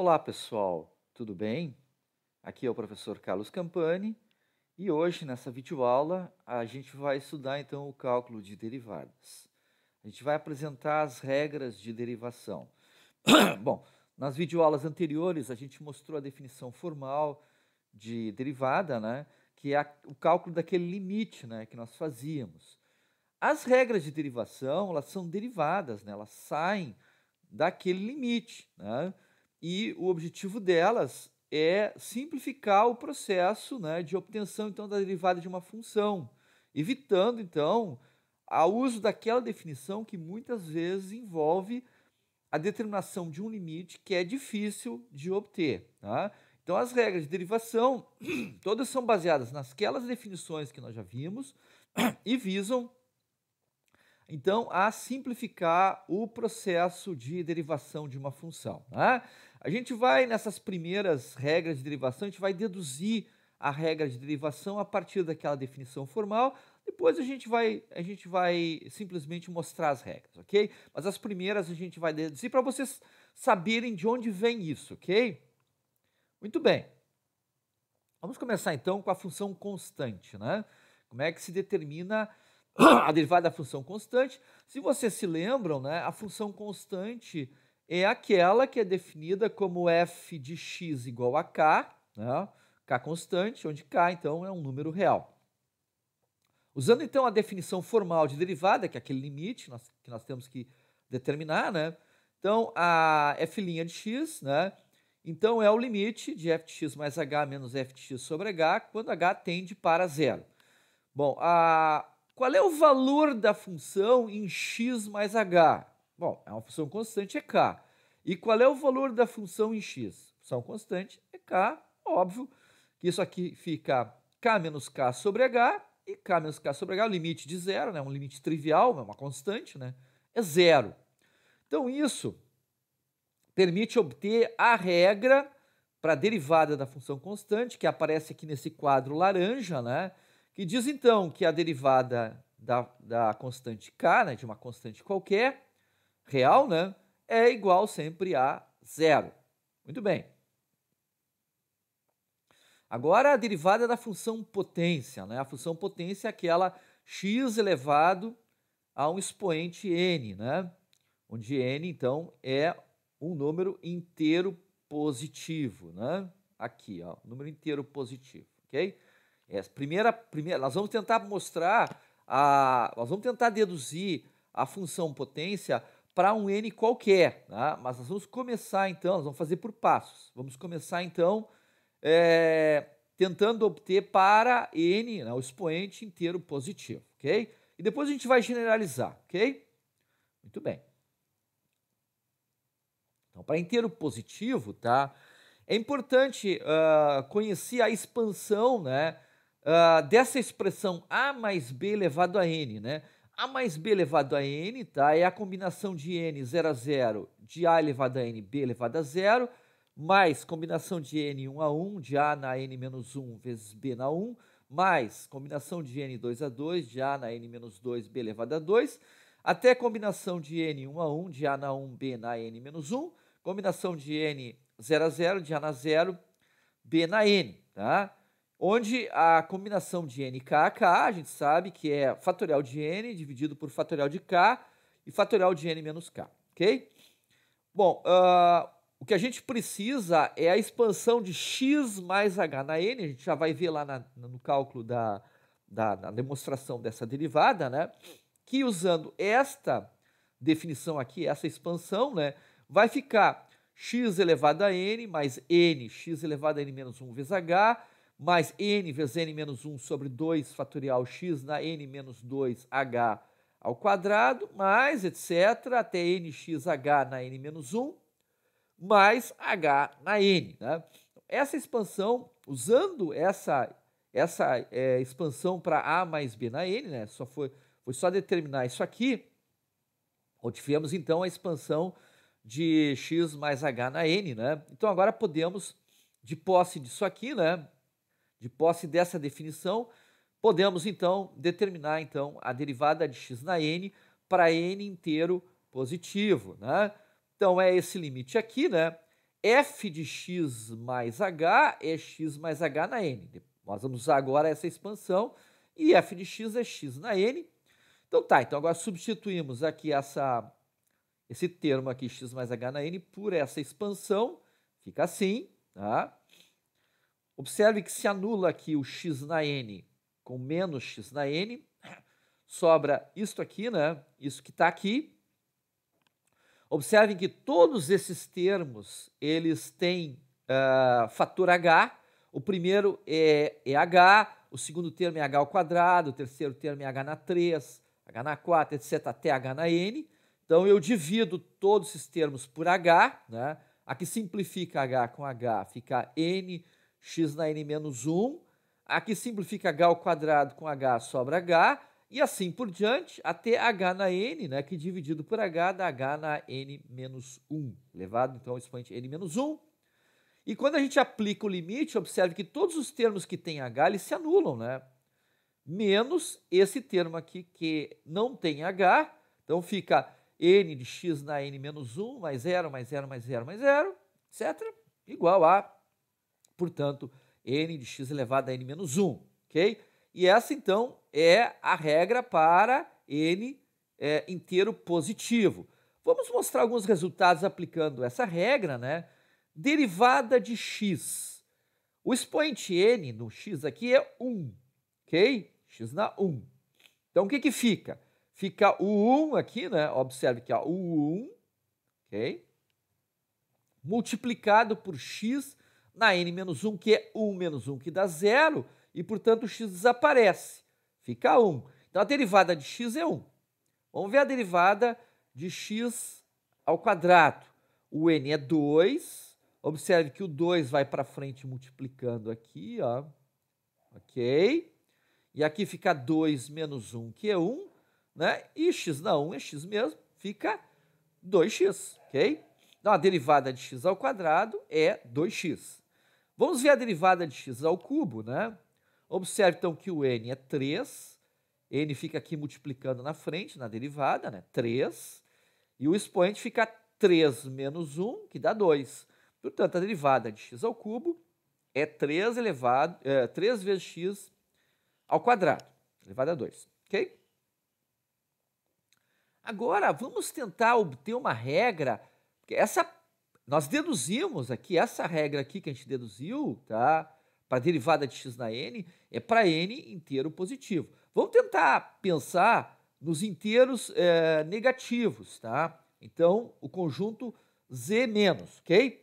Olá, pessoal, tudo bem? Aqui é o professor Carlos Campani e hoje, nessa videoaula, a gente vai estudar então o cálculo de derivadas. A gente vai apresentar as regras de derivação. Bom, nas videoaulas anteriores, a gente mostrou a definição formal de derivada, né? que é o cálculo daquele limite né? que nós fazíamos. As regras de derivação elas são derivadas, né? elas saem daquele limite. Né? e o objetivo delas é simplificar o processo né, de obtenção então da derivada de uma função, evitando então o uso daquela definição que muitas vezes envolve a determinação de um limite que é difícil de obter. Tá? Então as regras de derivação todas são baseadas nasquelas definições que nós já vimos e visam então, a simplificar o processo de derivação de uma função. Né? A gente vai, nessas primeiras regras de derivação, a gente vai deduzir a regra de derivação a partir daquela definição formal. Depois a gente vai, a gente vai simplesmente mostrar as regras, ok? Mas as primeiras a gente vai deduzir para vocês saberem de onde vem isso, ok? Muito bem. Vamos começar então com a função constante, né? Como é que se determina a derivada da função constante. Se vocês se lembram, né, a função constante é aquela que é definida como f de x igual a k, né, k constante, onde k, então, é um número real. Usando, então, a definição formal de derivada, que é aquele limite nós, que nós temos que determinar, né, então, a f' de x, né, então, é o limite de f de x mais h menos f de x sobre h, quando h tende para zero. Bom, a, qual é o valor da função em x mais h? Bom, é uma função constante, é k. E qual é o valor da função em x? Função constante é k, óbvio, que isso aqui fica k menos k sobre h, e k menos k sobre h, é limite de zero, né? um limite trivial, é uma constante, né? é zero. Então, isso permite obter a regra para a derivada da função constante, que aparece aqui nesse quadro laranja, né? que diz então que a derivada da, da constante k, né, de uma constante qualquer, real, né, é igual sempre a zero. Muito bem. Agora a derivada da função potência. Né? A função potência é aquela x elevado a um expoente n, né? onde n, então, é um número inteiro positivo. Né? Aqui, ó, número inteiro positivo. ok? É, primeira, primeira, nós vamos tentar mostrar, a, nós vamos tentar deduzir a função potência para um n qualquer, né? mas nós vamos começar então, nós vamos fazer por passos. Vamos começar então é, tentando obter para n, né, o expoente inteiro positivo, ok? E depois a gente vai generalizar, ok? Muito bem. Então, para inteiro positivo, tá? É importante uh, conhecer a expansão, né? uh, dessa expressão A mais B elevado a N, né? A mais B elevado a N, tá? É a combinação de N, 0 a 0, de A elevado a N, B elevado a 0, mais combinação de N, 1 a 1, de A na N menos 1 vezes B na 1, mais combinação de N, 2 a 2, de A na N menos 2, B elevado a 2, até combinação de N, 1 a 1, de A na 1, B na N menos 1, combinação de N, 0 a 0, de A na 0, B na N, tá? onde a combinação de n k, k, a gente sabe que é fatorial de n dividido por fatorial de k e fatorial de n menos k, ok? Bom, uh, o que a gente precisa é a expansão de x mais h na n, a gente já vai ver lá na, no cálculo da, da demonstração dessa derivada, né? Que usando esta definição aqui, essa expansão, né? Vai ficar x elevado a n mais n, x elevado a n menos 1 vezes h, mais n vezes n menos 1 sobre 2 fatorial x na n menos 2h ao quadrado, mais etc., até nxh na n menos 1, mais h na n. Né? Essa expansão, usando essa, essa é, expansão para a mais b na n, né? só foi, foi só determinar isso aqui, obtivemos então a expansão de x mais h na n. Né? Então agora podemos, de posse disso aqui, né? De posse dessa definição, podemos então determinar então a derivada de x na n para n inteiro positivo, né? Então é esse limite aqui, né? f de x mais h é x mais h na n. Nós vamos usar agora essa expansão e f de x é x na n. Então tá, então agora substituímos aqui essa esse termo aqui x mais h na n por essa expansão, fica assim, tá? Observe que se anula aqui o x na n com menos x na n, sobra isto aqui, né? isso que está aqui. Observe que todos esses termos, eles têm uh, fator h, o primeiro é, é h, o segundo termo é h ao quadrado, o terceiro termo é h na 3, h na 4, etc, até h na n. Então, eu divido todos esses termos por h, né? aqui simplifica h com h, fica n x na n menos 1. Aqui simplifica h ao quadrado com h sobra h e assim por diante até h na n, né, que dividido por h dá h na n menos 1, elevado então ao expoente n menos 1. E quando a gente aplica o limite, observe que todos os termos que têm h eles se anulam, né? menos esse termo aqui que não tem h, então fica n de x na n menos 1 mais 0, mais 0, mais 0, mais 0, etc., igual a portanto, n de x elevado a n menos 1, ok? E essa, então, é a regra para n é, inteiro positivo. Vamos mostrar alguns resultados aplicando essa regra, né? Derivada de x. O expoente n no x aqui é 1, ok? x na 1. Então, o que, que fica? Fica o 1 aqui, né? Observe que é o 1, ok? Multiplicado por x na n-1, que é 1 menos 1, que dá zero, e, portanto, o x desaparece, fica 1. Então, a derivada de x é 1. Vamos ver a derivada de x ao quadrado. O n é 2, observe que o 2 vai para frente multiplicando aqui, ó. ok? E aqui fica 2 menos 1, que é 1, né? e x na 1 é x mesmo, fica 2x, ok? Então, a derivada de x ao quadrado é 2x. Vamos ver a derivada de x ao cubo, né? Observe então que o n é 3, n fica aqui multiplicando na frente, na derivada, né? 3, e o expoente fica 3 menos 1, que dá 2. Portanto, a derivada de x ao cubo é 3 elevado, é, 3 vezes x ao quadrado, elevado a 2, ok? Agora, vamos tentar obter uma regra, porque essa nós deduzimos aqui, essa regra aqui que a gente deduziu, tá? Para derivada de x na n, é para n inteiro positivo. Vamos tentar pensar nos inteiros é, negativos, tá? Então, o conjunto z menos, ok?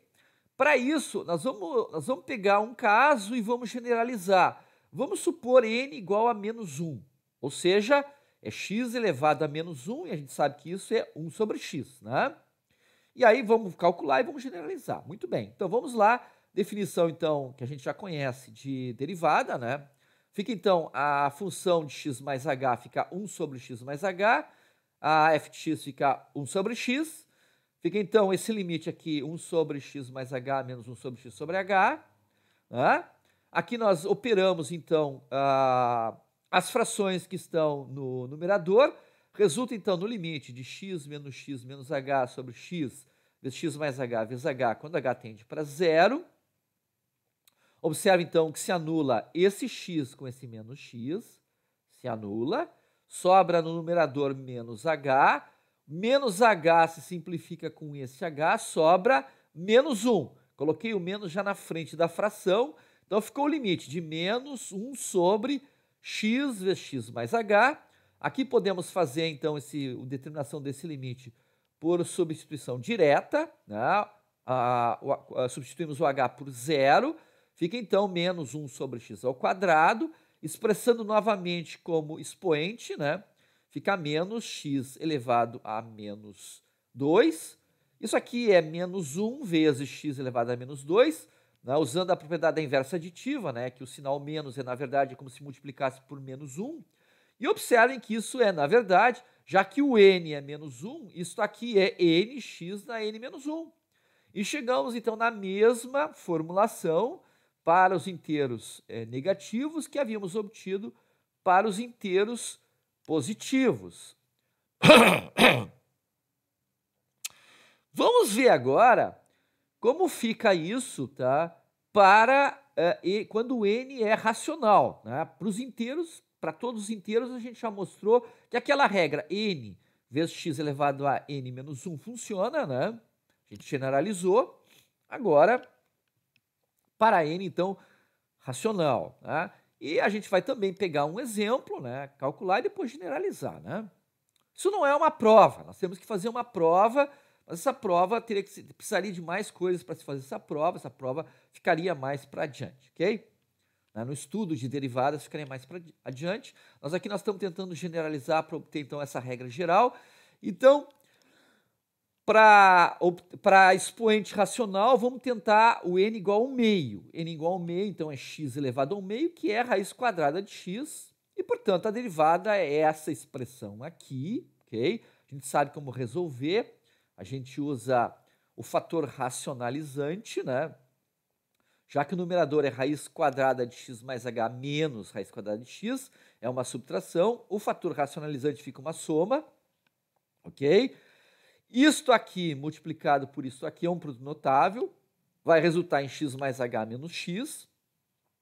Para isso, nós vamos, nós vamos pegar um caso e vamos generalizar. Vamos supor n igual a menos 1, ou seja, é x elevado a menos 1, e a gente sabe que isso é 1 sobre x, né? E aí vamos calcular e vamos generalizar. Muito bem. Então vamos lá. Definição então que a gente já conhece de derivada, né? Fica então a função de x mais h fica 1 sobre x mais h, a f de x fica 1 sobre x. Fica então esse limite aqui 1 sobre x mais h menos 1 sobre x sobre h. Né? Aqui nós operamos então ah, as frações que estão no numerador Resulta então no limite de x menos x menos h sobre x vezes x mais h vezes h, quando h tende para zero. Observe então que se anula esse x com esse menos x, se anula, sobra no numerador menos h, menos h se simplifica com esse h, sobra menos 1. Coloquei o menos já na frente da fração, então ficou o limite de menos 1 sobre x vezes x mais h, Aqui podemos fazer, então, esse, a determinação desse limite por substituição direta, né? substituímos o h por zero, fica então menos 1 sobre x ao quadrado, expressando novamente como expoente, né? fica menos x elevado a menos 2. Isso aqui é menos 1 vezes x elevado a menos 2, né? usando a propriedade da inversa aditiva, né? que o sinal menos é, na verdade, como se multiplicasse por menos 1. E observem que isso é, na verdade, já que o n é menos 1, isso aqui é nx na n menos 1. E chegamos, então, na mesma formulação para os inteiros é, negativos que havíamos obtido para os inteiros positivos. Vamos ver agora como fica isso tá, para é, quando n é racional, né, para os inteiros para todos os inteiros, a gente já mostrou que aquela regra n vezes x elevado a n menos 1 funciona, né? A gente generalizou. Agora, para n, então, racional. Né? E a gente vai também pegar um exemplo, né? calcular e depois generalizar. Né? Isso não é uma prova. Nós temos que fazer uma prova, mas essa prova teria que, precisaria de mais coisas para se fazer essa prova. Essa prova ficaria mais para adiante, ok? Né, no estudo de derivadas, ficarem mais para adiante. Nós aqui nós estamos tentando generalizar para obter então essa regra geral. Então, para expoente racional, vamos tentar o n igual ao meio. n igual ao meio, então é x elevado ao meio, que é a raiz quadrada de x. E, portanto, a derivada é essa expressão aqui, ok? A gente sabe como resolver. A gente usa o fator racionalizante, né? Já que o numerador é raiz quadrada de x mais h menos raiz quadrada de x, é uma subtração. O fator racionalizante fica uma soma, ok? Isto aqui multiplicado por isto aqui é um produto notável, vai resultar em x mais h menos x.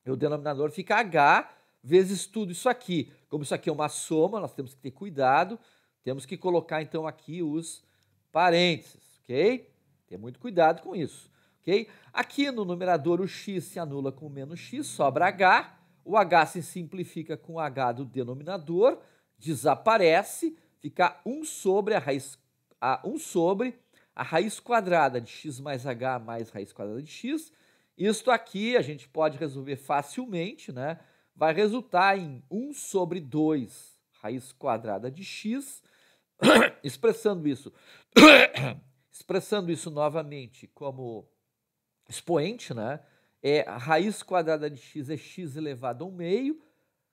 E o denominador fica h vezes tudo isso aqui. Como isso aqui é uma soma, nós temos que ter cuidado. Temos que colocar então aqui os parênteses, ok? Ter muito cuidado com isso ok? Aqui no numerador o x se anula com menos x, sobra h, o h se simplifica com h do denominador, desaparece, fica 1 sobre a raiz a 1 sobre a raiz quadrada de x mais h mais raiz quadrada de x. Isto aqui a gente pode resolver facilmente, né? Vai resultar em 1 sobre 2 raiz quadrada de x, expressando isso, expressando isso novamente como expoente, né? É a raiz quadrada de x é x elevado a 1 meio,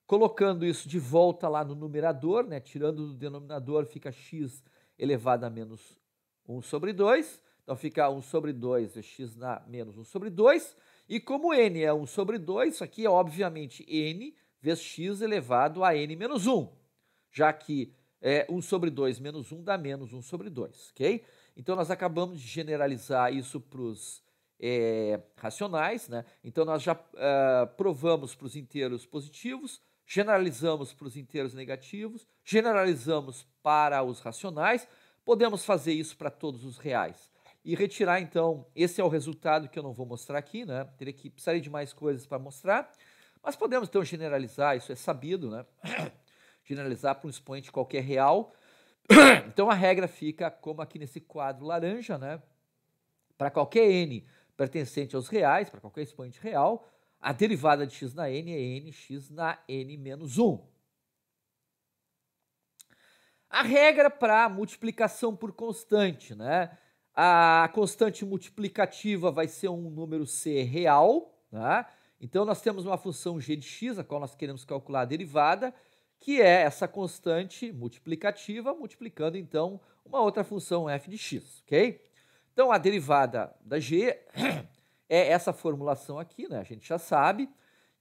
colocando isso de volta lá no numerador, né? Tirando do denominador fica x elevado a menos 1 sobre 2. Então fica 1 sobre 2 é x na menos 1 sobre 2. E como n é 1 sobre 2, isso aqui é obviamente n vezes x elevado a n menos 1, já que é, 1 sobre 2 menos 1 dá menos 1 sobre 2, ok? Então nós acabamos de generalizar isso para os é, racionais, né? Então nós já uh, provamos para os inteiros positivos, generalizamos para os inteiros negativos, generalizamos para os racionais, podemos fazer isso para todos os reais. E retirar, então, esse é o resultado que eu não vou mostrar aqui, né? Teria que, precisaria de mais coisas para mostrar, mas podemos, então, generalizar, isso é sabido, né? generalizar para um expoente qualquer real. então a regra fica como aqui nesse quadro laranja, né? Para qualquer n pertencente aos reais, para qualquer expoente real, a derivada de x na n é nx na n menos 1. A regra para multiplicação por constante, né? A constante multiplicativa vai ser um número c real, né? Então nós temos uma função g de x, a qual nós queremos calcular a derivada, que é essa constante multiplicativa multiplicando então uma outra função f de x, ok? Então, a derivada da g é essa formulação aqui, né? a gente já sabe.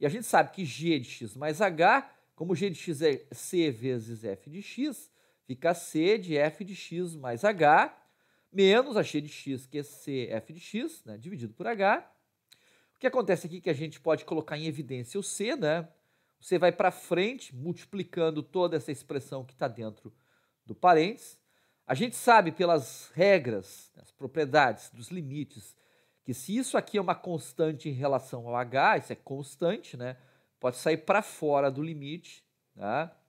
E a gente sabe que g é de x mais h, como g de x é c vezes f de x, fica c de f de x mais h, menos a g de x, que é c f de x, né? dividido por h. O que acontece aqui é que a gente pode colocar em evidência o c, né? O c vai para frente, multiplicando toda essa expressão que está dentro do parênteses. A gente sabe pelas regras, as propriedades, dos limites, que se isso aqui é uma constante em relação ao H, isso é constante, né? Pode sair para fora do limite, tá?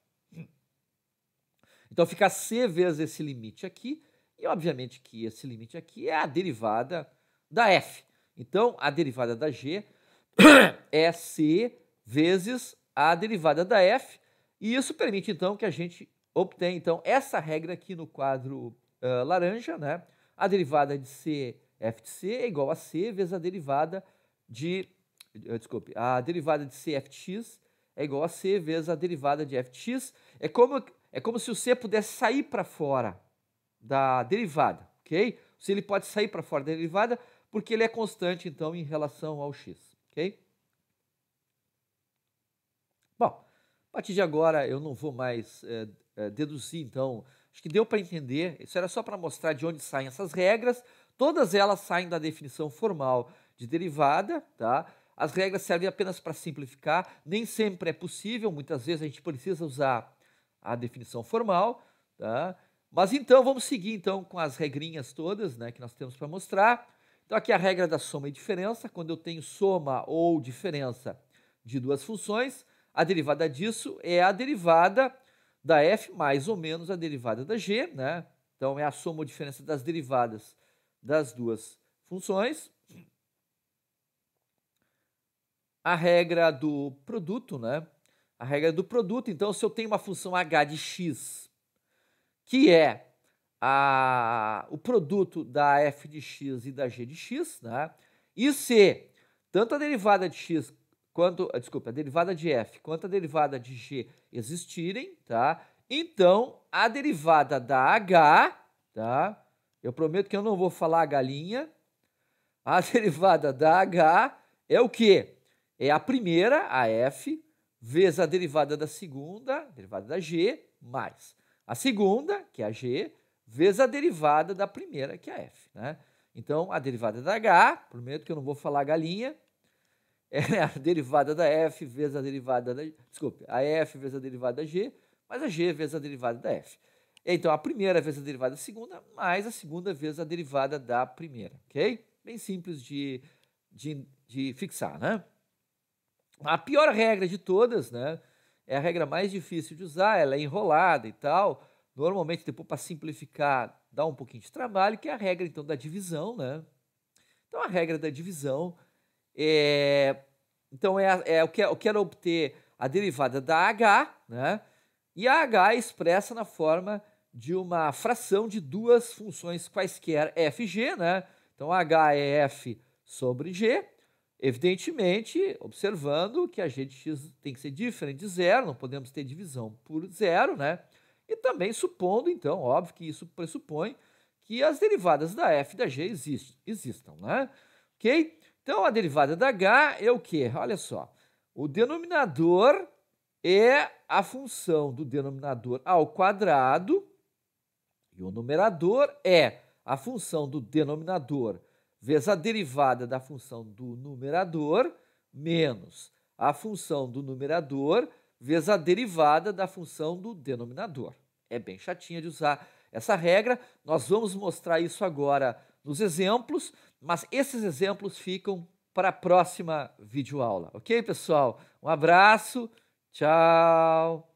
Então fica C vezes esse limite aqui, e obviamente que esse limite aqui é a derivada da F. Então a derivada da G é C vezes a derivada da F, e isso permite então que a gente obtém então essa regra aqui no quadro uh, laranja, né? A derivada de C f de C é igual a C vezes a derivada de ah, desculpe, a derivada de C f de x é igual a C vezes a derivada de f de x. É como é como se o C pudesse sair para fora da derivada, OK? Se ele pode sair para fora da derivada porque ele é constante então em relação ao x, OK? Bom, a partir de agora eu não vou mais eh, eh, deduzir, então, acho que deu para entender, isso era só para mostrar de onde saem essas regras, todas elas saem da definição formal de derivada, tá? As regras servem apenas para simplificar, nem sempre é possível, muitas vezes a gente precisa usar a definição formal, tá? Mas então vamos seguir então com as regrinhas todas, né, que nós temos para mostrar. Então aqui a regra da soma e diferença, quando eu tenho soma ou diferença de duas funções, a derivada disso é a derivada da f mais ou menos a derivada da g, né? Então é a soma ou diferença das derivadas das duas funções. A regra do produto, né? A regra do produto, então se eu tenho uma função h de x, que é a, o produto da f de x e da g de x, né? E se tanto a derivada de x quanto ah, desculpa, a derivada de f quanto a derivada de g existirem, tá? Então, a derivada da h, tá? Eu prometo que eu não vou falar a galinha. A derivada da h é o quê? É a primeira, a f, vezes a derivada da segunda, derivada da g, mais a segunda, que é a g, vezes a derivada da primeira, que é a f, né? Então, a derivada da h, prometo que eu não vou falar a galinha, é a derivada da f vezes a derivada da. Desculpe, a f vezes a derivada da g, mais a g vezes a derivada da f. Então, a primeira vezes a derivada da segunda, mais a segunda vezes a derivada da primeira, ok? Bem simples de, de, de fixar, né? A pior regra de todas, né? É a regra mais difícil de usar, ela é enrolada e tal. Normalmente, depois, para simplificar, dá um pouquinho de trabalho, que é a regra, então, da divisão, né? Então, a regra da divisão é, então, é, é, eu, quero, é, eu quero obter a derivada da H, né? e a H é expressa na forma de uma fração de duas funções quaisquer f g. Né? Então, H é f sobre g, evidentemente, observando que a g de x tem que ser diferente de zero, não podemos ter divisão por zero, né? E também supondo, então, óbvio que isso pressupõe que as derivadas da f e da g existem, existam, né? Ok? Então, a derivada da h é o quê? Olha só. O denominador é a função do denominador ao quadrado e o numerador é a função do denominador vezes a derivada da função do numerador menos a função do numerador vezes a derivada da função do denominador. É bem chatinha de usar essa regra. Nós vamos mostrar isso agora nos exemplos. Mas esses exemplos ficam para a próxima videoaula, ok, pessoal? Um abraço, tchau!